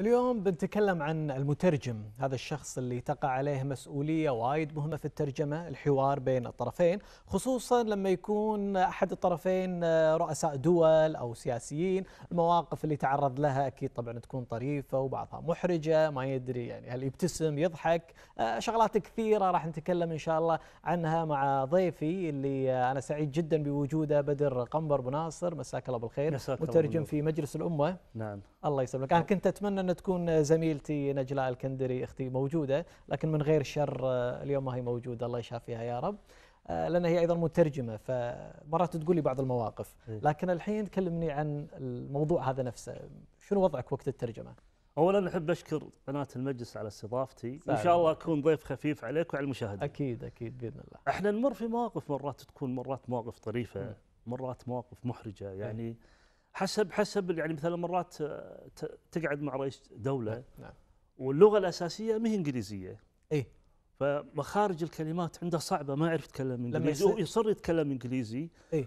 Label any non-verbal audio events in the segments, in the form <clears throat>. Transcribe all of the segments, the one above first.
اليوم بنتكلم عن المترجم هذا الشخص اللي تقع عليه مسؤولية وايد مهمة في الترجمة الحوار بين الطرفين خصوصا لما يكون أحد الطرفين آه، رؤساء دول أو سياسيين المواقف اللي تعرض لها أكيد طبعا تكون طريفة وبعضها محرجة ما يدري يعني هل يبتسم يضحك آه، شغلات كثيرة راح نتكلم إن شاء الله عنها مع ضيفي اللي آه، أنا سعيد جدا بوجوده بدر قنبر بناصر مساك الله بالخير مترجم في مجلس الأمة نعم الله يسلمك أنا كنت أتمنى ان تكون زميلتي نجلاء الكندري اختي موجوده لكن من غير شر آه، اليوم ما هي موجوده الله يشافيها يا رب آه، لان هي ايضا مترجمه فمرات تقول لي بعض المواقف لكن الحين كلمني عن الموضوع هذا نفسه شنو وضعك وقت الترجمه اولا احب اشكر قناه المجلس على استضافتي وان شاء الله اكون ضيف خفيف عليك وعلى المشاهدين اكيد اكيد باذن الله احنا نمر في مواقف مرات تكون مرات مواقف طريفه مرات مواقف محرجه يعني أي. حسب حسب يعني مثلا مرات آه، تقعد مع رئيس دوله نعم،, نعم. واللغه الاساسيه ما هي انجليزيه اي فمخارج الكلمات عنده صعبه ما يعرف يتكلم انجليزي يصر يتكلم انجليزي اي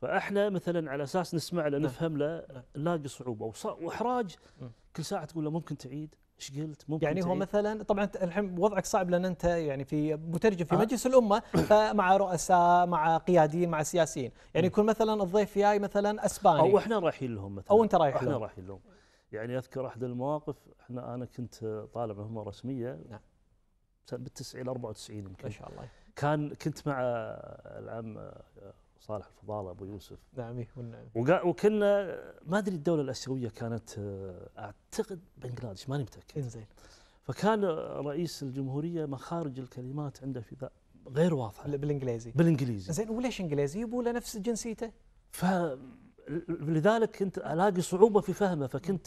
فاحنا مثلا على اساس نسمع له نعم. نفهم له نعم. نلاقي صعوبه واحراج كل ساعه تقول له ممكن تعيد ايش قلت ممكن يعني هو مثلا طبعا الحين وضعك صعب لان انت يعني في مترجم في آه. مجلس الامه فمع رؤساء مع قياديين مع سياسيين يعني يكون مثلا الضيف جاي مثلا اسباني او احنا رايحين لهم مثلا او انت رايح احنا رايحين لهم يعني اذكر احد المواقف احنا انا كنت طالب مهمه رسميه نعم بال 90 94 يمكن ما شاء الله كان كنت مع العم صالح الفضاله ابو يوسف نعم إيه، والنعم وكنا ما ادري الدوله الاسيويه كانت آه، اعتقد بنغلاديش ماني متاكد انزين إيه، فكان رئيس الجمهوريه مخارج الكلمات عنده في ذا غير واضحه بالانجليزي بالانجليزي زين وليش انجليزي له نفس جنسيته ف لذلك كنت الاقي صعوبه في فهمه فكنت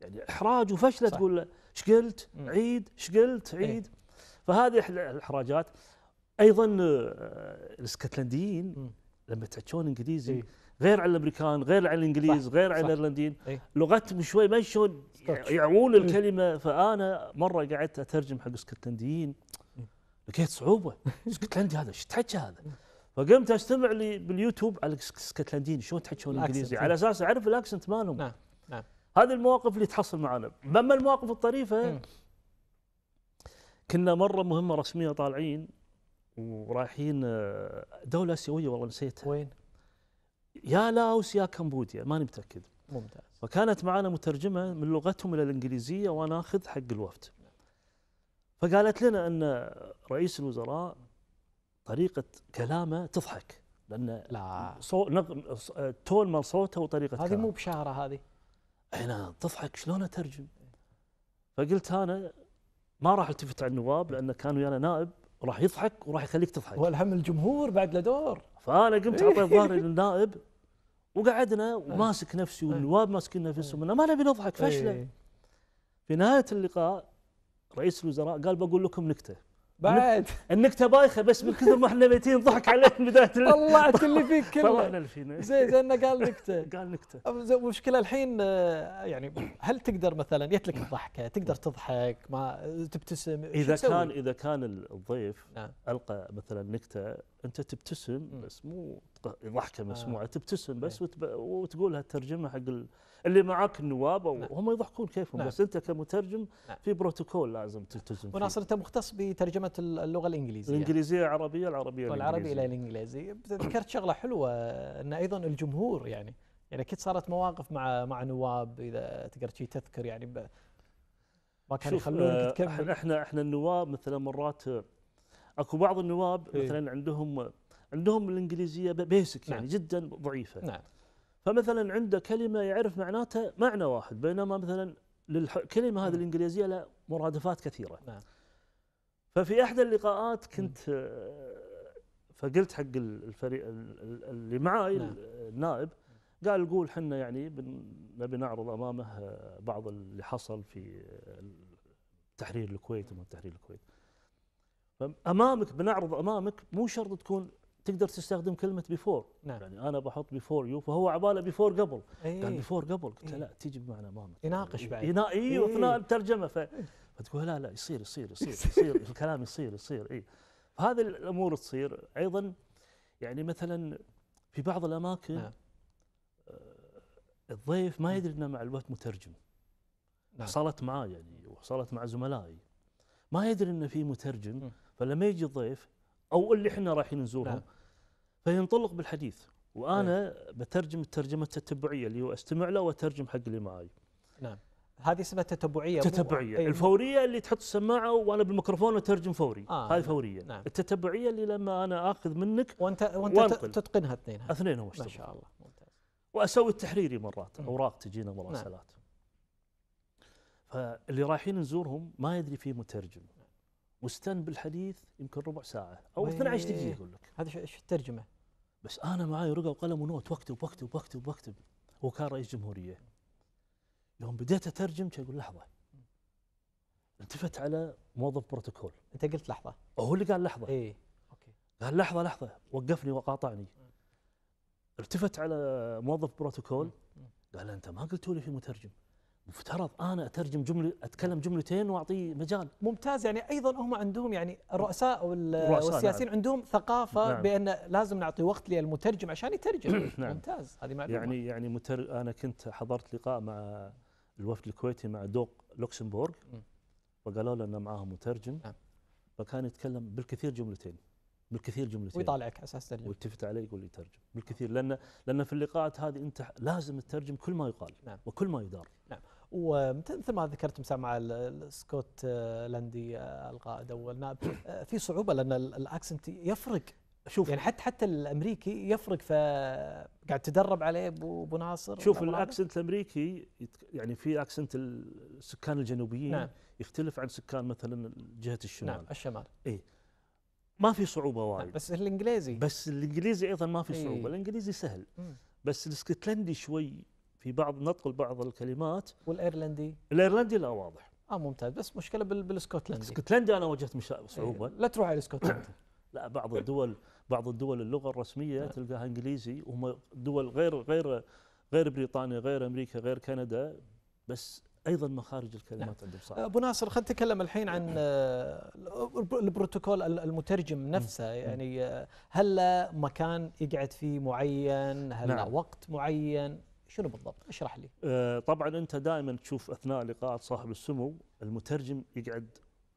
يعني احراج وفشله تقول له ايش قلت؟ عيد ايش قلت؟ إيه. عيد فهذه الاحراجات ايضا آه، الاسكتلنديين لما تحكون انجليزي إيه؟ غير عن الامريكان غير عن الانجليز غير عن الايرلنديين إيه؟ لغتهم شوي ما شلون يعون إيه. الكلمه فانا مره قعدت اترجم حق اسكتلنديين إيه. لقيت صعوبه <laughs> اسكتلندي هذا ايش تحكي هذا؟ فقمت استمع لي باليوتيوب على الاسكتلنديين شلون تحكون انجليزي إيه. على اساس اعرف الاكسنت مالهم نعم نعم هذه المواقف اللي تحصل معنا اما المواقف الطريفه كنا مره مهمه رسميه طالعين ورايحين آه، دوله اسيويه والله نسيتها وين؟ يا لاوس يا كمبوديا ماني متاكد ممتاز فكانت معنا مترجمه من لغتهم الى الانجليزيه وانا اخذ حق الوفد فقالت لنا ان رئيس الوزراء طريقه كلامه تضحك لان لا صوت نغ... آه، تون مال صوته وطريقه هذه مو بشعره هذه انا تضحك شلون اترجم؟ فقلت انا ما راح التفت على النواب لانه كان ويانا نائب وراح يضحك وراح يخليك تضحك والهم الجمهور بعد له دور فانا قمت حطيت إيه. ظهري <laughs> للنائب وقعدنا وماسك نفسي إيه. والنواب ماسكين نفسهم إيه. انه ما نبي نضحك فشله في نهايه اللقاء رئيس الوزراء قال بقول لكم نكته بعد النكته بايخه بس من كثر ما احنا ميتين ضحك عليه من بدايه طلعت اللي <laughs> فيك كله طلعنا اللي فينا زي زي انه قال نكته <laughs> قال نكته المشكله الحين آه، يعني هل تقدر مثلا يتلك الضحكه تقدر تضحك ما تبتسم اذا كان اذا كان الضيف نعم. القى مثلا نكته انت تبتسم بس مو ضحكه مسموعه آه. تبتسم بس إيه. وتقولها ترجمها حق اللي معاك النواب وهم نعم. يضحكون كيفهم نعم. بس انت كمترجم نعم. في بروتوكول لازم تلتزم فيه وناصر انت مختص بترجمه اللغه الانجليزيه الانجليزيه العربيه العربيه والعربي الى الانجليزي ذكرت شغله حلوه ان ايضا الجمهور يعني يعني اكيد صارت مواقف مع مع نواب اذا تقدر شيء تذكر يعني ما كانوا يخلونك آه، تكمل احنا احنا النواب مثلا مرات آه، اكو بعض النواب إيه. مثلا عندهم آه، عندهم الانجليزيه بيسك يعني نعم. جدا ضعيفه نعم فمثلا عنده كلمه يعرف معناتها معنى واحد بينما مثلا للكلمه هذه نعم. الانجليزيه لها مرادفات كثيره نعم ففي احدى اللقاءات كنت فقلت حق الفريق اللي معاي نعم. النائب قال قول حنا يعني نبي نعرض امامه بعض اللي حصل في تحرير الكويت وما تحرير الكويت امامك بنعرض امامك مو شرط تكون تقدر تستخدم كلمه بيفور نعم. يعني انا بحط بيفور يو فهو عباله بيفور قبل أيه. قال بيفور قبل قلت له إيه؟ لا تيجي بمعنى ماما يناقش بعد ايه ايه اثناء الترجمه ف... فتقول لا لا يصير يصير يصير <laughs> يصير الكلام يصير يصير اي فهذه الامور تصير ايضا يعني مثلا في بعض الاماكن نعم. آه، الضيف ما يدري انه مع الوقت مترجم نعم. حصلت معاه يعني وحصلت مع زملائي ما يدري انه في مترجم فلما يجي الضيف او اللي احنا رايحين نزورهم نعم. فينطلق بالحديث وانا إيه؟ بترجم الترجمه التتبعيه اللي هو استمع له واترجم حق اللي معي نعم هذه اسمها تتبعيه تتبعيه أي الفوريه اللي تحط السماعه وانا بالميكروفون اترجم فوري آه هذه نعم، فوريه نعم. التتبعيه اللي لما انا اخذ منك وانت وانت وانقل. تتقنها اثنينها اثنينهم ما شاء الله ممتاز واسوي التحريري مرات اوراق تجينا نعم. مراسلات نعم. فاللي رايحين نزورهم ما يدري في مترجم واستن بالحديث يمكن ربع ساعه او 12 دقيقه يقول لك هذا ايش الترجمه؟ بس انا معي ورقه وقلم ونوت واكتب واكتب واكتب واكتب هو كان رئيس جمهوريه يوم بديت اترجم اقول لحظه التفت على موظف بروتوكول انت قلت لحظه هو اللي قال لحظه اي اوكي قال لحظه لحظه وقفني وقاطعني التفت على موظف بروتوكول قال انت ما قلت لي في مترجم مفترض انا اترجم جمله اتكلم جملتين واعطيه مجال ممتاز يعني ايضا هم عندهم يعني الرؤساء نعم. والسياسيين نعم. عندهم ثقافه نعم. بان لازم نعطي وقت للمترجم عشان يترجم <clears throat> نعم. ممتاز هذه معلومه يعني يعني متر انا كنت حضرت لقاء مع الوفد الكويتي مع دوق لوكسمبورغ فقالوا ان معاهم مترجم نعم. فكان يتكلم بالكثير جملتين بالكثير جملتين ويطالعك اساس ترجم ويلتفت علي يقول لي ترجم بالكثير لان لان في اللقاءات هذه انت لازم تترجم كل ما يقال نعم. وكل ما يدار نعم ومثل ما ذكرت مسامع السكوتلندي آه، القائد آه، او النائب <coughs> آه، في صعوبه لان الاكسنت يفرق شوف يعني حتى حتى الامريكي يفرق ف قاعد تدرب عليه ابو ناصر شوف الاكسنت الامريكي يعني في اكسنت السكان الجنوبيين نعم. يختلف عن سكان مثلا جهه الشمال نعم الشمال اي ما في صعوبه نعم، وايد نعم بس الانجليزي بس الانجليزي ايضا ما في إيه. صعوبه إيه. الانجليزي سهل بس الاسكتلندي شوي في بعض نطق بعض الكلمات والايرلندي الايرلندي لا واضح اه ممتاز بس مشكله بالاسكتلندي الاسكتلندي انا واجهت صعوبه إيه، لا تروح على الاسكتلندي <coughs> لا بعض الدول بعض الدول اللغه الرسميه نعم. تلقاها انجليزي وهم دول غير غير غير بريطانيا غير امريكا غير كندا بس ايضا مخارج الكلمات نعم. عندهم صعبه آه، ابو ناصر خلينا نتكلم الحين عن آه، البروتوكول المترجم نفسه يعني آه، هل له مكان يقعد فيه معين هل له نعم. وقت معين شنو بالضبط؟ اشرح لي. آه، طبعا انت دائما تشوف اثناء لقاءات صاحب السمو المترجم يقعد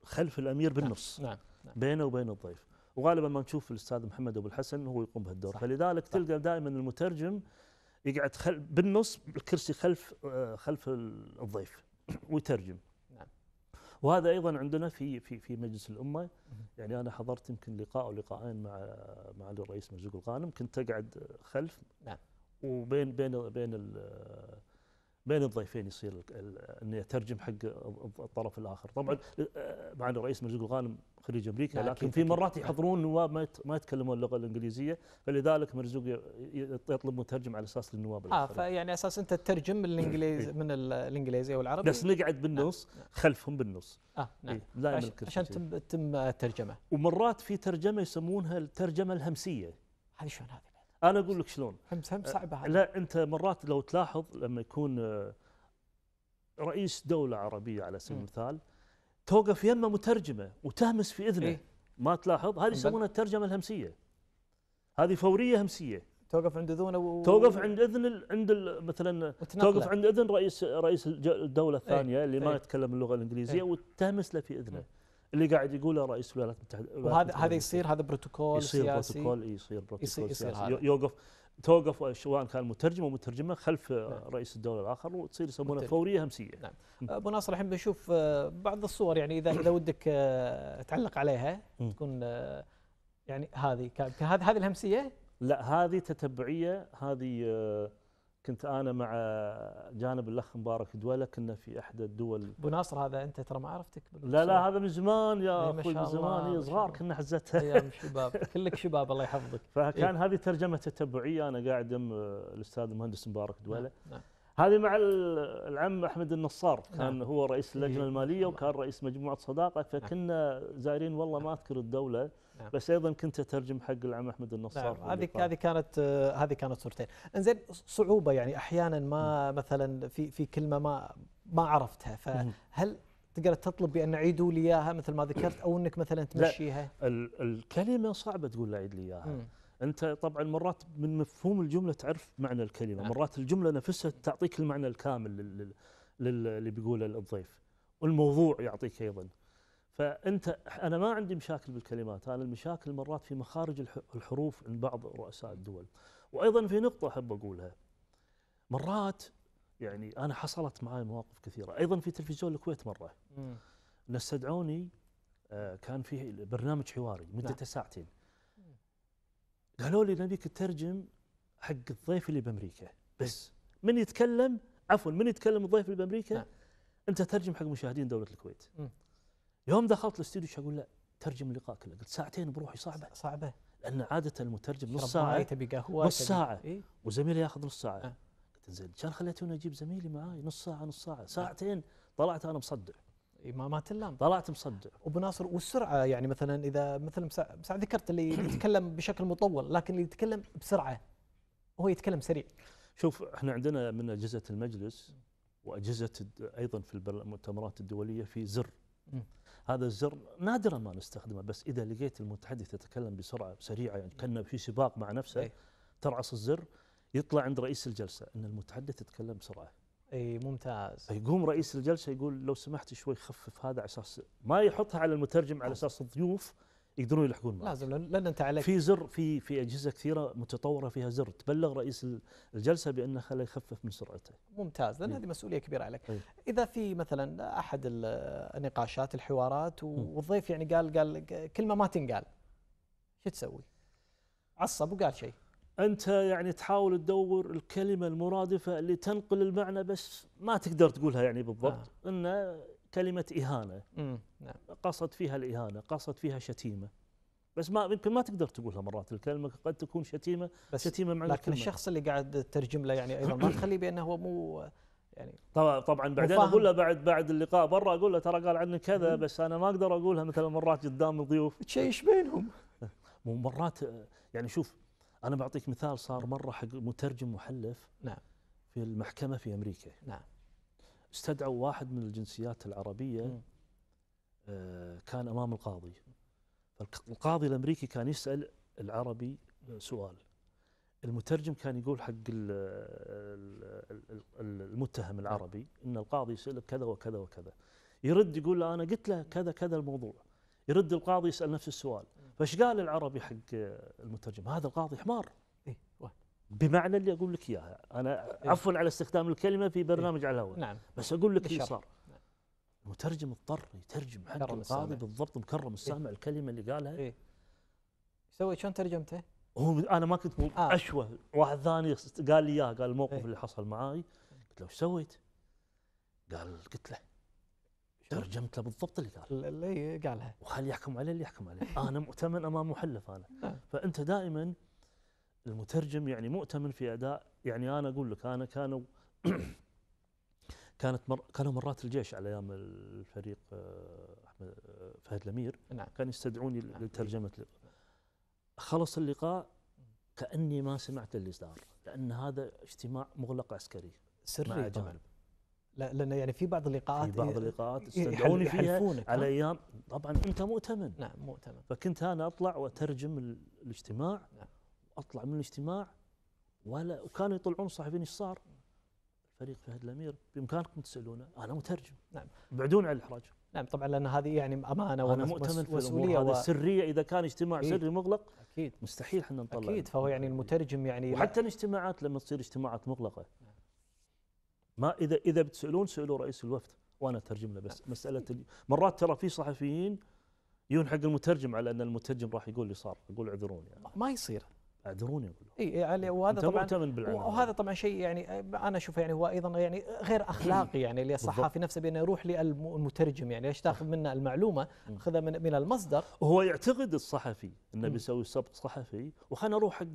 خلف الامير نعم، بالنص نعم. نعم. بينه وبين الضيف وغالبا ما نشوف الاستاذ محمد ابو الحسن هو يقوم بهالدور فلذلك صح. تلقى دائما المترجم يقعد خل... بالنص الكرسي خلف آه، خلف الضيف <clears throat> ويترجم نعم. وهذا ايضا عندنا في في في مجلس الامه يعني انا حضرت يمكن لقاء او لقاءين مع معالي الرئيس مرزوق الغانم كنت اقعد خلف نعم وبين بين بين بين الضيفين يصير اني اترجم حق الطرف الاخر، طبعا آه، مع انه رئيس الغانم خريج امريكا لكن في مرات يحضرون نواب ما يتكلمون اللغه الانجليزيه فلذلك مرزوق يطلب مترجم على اساس للنواب اه فيعني اساس انت تترجم إيه. من الانجليزي من الانجليزي والعربي بس نقعد بالنص نعم. خلفهم بالنص اه إيه، نعم عشان, عشان تتم الترجمه ومرات في ترجمه يسمونها الترجمه الهمسيه هذه شلون هذه؟ انا اقول لك شلون همس هم أه، صعبه هذه لا انت مرات لو تلاحظ لما يكون أه، رئيس دوله عربيه على سبيل المثال توقف يمه مترجمه وتهمس في اذنه إيه؟ ما تلاحظ هذه يسمونها الترجمه الهمسيه هذه فوريه همسيه توقف عند اذنه و... توقف عند اذن ال... عند ال... مثلا وتنقلة. توقف عند اذن رئيس رئيس الدوله الثانيه إيه؟ اللي ما إيه. يتكلم اللغه الانجليزيه إيه؟ وتهمس له في اذنه مم. إيه. اللي قاعد يقوله رئيس الولايات المتحده وهذا هذا يصير هذا بروتوكول يصير سياسي بروتوكول يصير بروتوكول يصير, يصير سياسي يوقف توقف سواء كان مترجم او مترجمه خلف نعم. رئيس الدوله الاخر وتصير يسمونها فوريه همسيه نعم ابو ناصر الحين بنشوف آه، بعض الصور يعني اذا اذا ودك آه، تعلق عليها تكون آه، يعني هذه هذه الهمسيه لا هذه تتبعيه هذه كنت انا مع جانب الاخ مبارك دوله كنا في احدى الدول ابو ناصر هذا انت ترى ما عرفتك لا لا هذا من زمان يا إيه، اخوي من زمان إيه صغار كنا حزتها ايام شباب كلك شباب الله يحفظك <laughs> فكان إيه؟ هذه ترجمه تتبعيه انا قاعد دم آه، الاستاذ المهندس مبارك دوله نعم،, نعم. هذه مع العم احمد النصار كان نعم. هو رئيس اللجنه إيه. الماليه وكان رئيس مجموعه صداقه نعم. فكنا زايرين والله ما اذكر الدوله نعم. بس ايضا كنت اترجم حق العم احمد النصار نعم. هذه هذه كانت آه، هذه كانت صورتين انزين صعوبه يعني احيانا ما مثلا في في كلمه ما ما عرفتها فهل تقدر تطلب بان عيدوا لي اياها مثل ما ذكرت او انك مثلا تمشيها لا الكلمه صعبه تقول له عيد لي اياها انت طبعا مرات من مفهوم الجمله تعرف معنى الكلمه نعم. مرات الجمله نفسها تعطيك المعنى الكامل اللي بيقوله الضيف والموضوع يعطيك ايضا فانت انا ما عندي مشاكل بالكلمات، انا المشاكل مرات في مخارج الحروف عند بعض رؤساء الدول. وايضا في نقطه احب اقولها. مرات يعني انا حصلت معي مواقف كثيره، ايضا في تلفزيون الكويت مره. نستدعوني استدعوني آه، كان في برنامج حواري مدته نعم. ساعتين. قالوا لي نبيك تترجم حق الضيف اللي بامريكا بس من يتكلم عفوا من يتكلم الضيف اللي بامريكا نعم. انت ترجم حق مشاهدين دوله الكويت. يوم دخلت الاستوديو اقول له ترجم اللقاء كله قلت ساعتين بروحي صعبه صعبه لان عاده المترجم نص ساعه تبي قهوه نص ساعه إيه؟ وزميلي ياخذ نص ساعه آه. قلت زين كان خليتوني اجيب زميلي معاي نص ساعه نص ساعه ساعتين طلعت انا مصدع إيه، ما ما تلام طلعت مصدع ابو ناصر والسرعه يعني مثلا اذا مثلا مساع ذكرت اللي <coughs> يتكلم بشكل مطول لكن اللي يتكلم بسرعه هو يتكلم سريع شوف احنا عندنا من اجهزه المجلس واجهزه ايضا في المؤتمرات الدوليه في زر هذا الزر نادرا ما نستخدمه بس اذا لقيت المتحدث يتكلم بسرعه سريعه يعني كانه في سباق مع نفسه أي. ترعص الزر يطلع عند رئيس الجلسه ان المتحدث يتكلم بسرعه اي ممتاز يقوم رئيس الجلسه يقول لو سمحت شوي خفف هذا على اساس ما يحطها على المترجم على اساس الضيوف يقدرون يلحقون معك لازم لان انت عليك في زر في في اجهزه كثيره متطوره فيها زر تبلغ رئيس الجلسه بانه خله يخفف من سرعته ممتاز لان إيه. هذه مسؤوليه كبيره عليك أي. اذا في مثلا احد النقاشات الحوارات والضيف يعني قال قال كلمه ما تنقال شو تسوي؟ عصب وقال شيء انت يعني تحاول تدور الكلمه المرادفه اللي تنقل المعنى بس ما تقدر تقولها يعني بالضبط آه. انه كلمه اهانه نعم. قصد فيها الاهانه قصد فيها شتيمه بس ما يمكن ما تقدر تقولها مرات الكلمه قد تكون شتيمه بس شتيمه معنى لكن الكلمة. الشخص اللي قاعد تترجم له يعني ايضا ما <coughs> تخليه بانه هو مو يعني طبعا طبعا بعدين اقول له بعد بعد اللقاء برا اقول له ترى قال عني كذا بس انا ما اقدر اقولها مثلا مرات قدام الضيوف تشيش <laughs> بينهم <laughs> مو مرات يعني شوف انا بعطيك مثال صار مره حق مترجم محلف نعم في المحكمه في امريكا نعم استدعوا واحد من الجنسيات العربية آه، كان أمام القاضي فالقاضي الأمريكي كان يسأل العربي سؤال المترجم كان يقول حق المتهم العربي ان القاضي يسالك كذا وكذا وكذا يرد يقول له انا قلت له كذا كذا الموضوع يرد القاضي يسال نفس السؤال فايش قال العربي حق المترجم هذا القاضي حمار بمعنى اللي اقول لك اياها انا إيه. عفوا على استخدام الكلمه في برنامج على الهواء نعم بس اقول لك اللي صار المترجم اضطر يترجم حق القاضي بالضبط مكرم إيه. السامع إيه؟ الكلمه اللي قالها ايه سوي شلون ترجمته؟ هو انا ما كنت آه. اشوه واحد ثاني قال لي اياها قال الموقف إيه؟ اللي حصل معاي قلت له ايش سويت؟ قال قلت له ترجمت له بالضبط اللي قال اللي قالها وخلي يحكم عليه اللي يحكم عليه انا مؤتمن امام محلف انا آه. فانت دائما المترجم يعني مؤتمن في اداء يعني انا اقول لك انا كانوا <coughs> كانت مر كانوا مرات الجيش على ايام الفريق آه، احمد آه، فهد الامير نعم. كانوا يستدعوني نعم. لترجمه خلص اللقاء كاني ما سمعت اللي صار لان هذا اجتماع مغلق عسكري سري طبعا لا لان يعني في بعض اللقاءات في بعض اللقاءات استدعوني فيها على ايام طبعا انت مؤتمن نعم مؤتمن فكنت انا اطلع واترجم الاجتماع نعم. اطلع من الاجتماع ولا وكانوا يطلعون الصحفيين ايش صار؟ فريق فهد الامير بامكانكم تسالونه انا مترجم نعم بعدون عن الاحراج نعم طبعا لان هذه يعني امانه انا مؤتمن في الامور هذه و... سريه اذا كان اجتماع أكيد. سري مغلق اكيد مستحيل احنا نطلع اكيد فهو يعني المترجم يعني وحتى الاجتماعات لما تصير اجتماعات مغلقه ما اذا اذا بتسالون سالوا رئيس الوفد وانا اترجم له بس نعم. مساله مرات ترى في صحفيين يون حق المترجم على ان المترجم راح يقول لي صار يقول اعذروني يعني. ما يصير اقول لك اي يعني وهذا طبعا مؤتمن وهذا طبعا شيء يعني انا اشوفه يعني هو ايضا يعني غير اخلاقي <coughs> يعني للصحافي نفسه بانه يروح للمترجم يعني ليش تاخذ منه المعلومه خذها من من المصدر وهو يعتقد الصحفي انه بيسوي سبق صحفي وخلنا اروح حق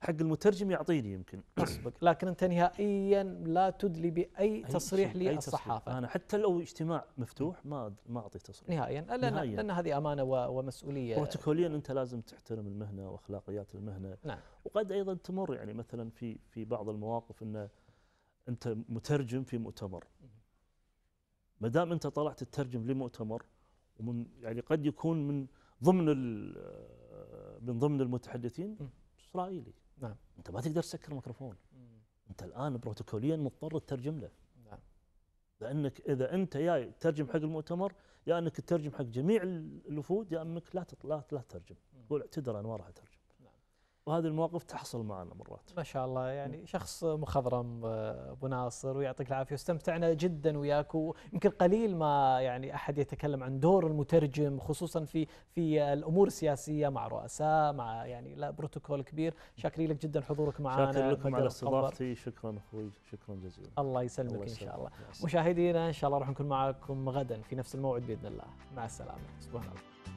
حق المترجم يعطيني يمكن <coughs> قصبك لكن انت نهائيا لا تدلي باي تصريح للصحافه انا حتى لو اجتماع مفتوح ما ما اعطي تصريح نهائيا لان, لأن هذه امانه ومسؤوليه بروتوكوليا انت لازم تحترم المهنه واخلاقيات المهنه نعم نعم. وقد ايضا تمر يعني مثلا في في بعض المواقف ان انت مترجم في مؤتمر ما دام انت طلعت تترجم لمؤتمر ومن يعني قد يكون من ضمن آه، من ضمن المتحدثين اسرائيلي نعم انت ما تقدر تسكر الميكروفون انت الان بروتوكوليا مضطر تترجم له نعم لانك اذا انت يا تترجم حق المؤتمر يا انك تترجم حق جميع الوفود يا انك لا لا تترجم تقول اعتذر انا ما راح اترجم وهذه المواقف تحصل معنا مرات ما شاء الله يعني شخص مخضرم آه، ابو ناصر ويعطيك العافيه واستمتعنا جدا وياك ويمكن قليل ما يعني احد يتكلم عن دور المترجم خصوصا في في الامور السياسيه مع رؤساء مع يعني لا بروتوكول كبير شاكرين لك جدا حضورك معنا شاكر لكم على استضافتي شكرا اخوي شكرا جزيلا الله يسلمك الله ان شاء الله مشاهدينا ان شاء الله راح نكون معكم غدا في نفس الموعد باذن الله مع السلامه تصبحون على خير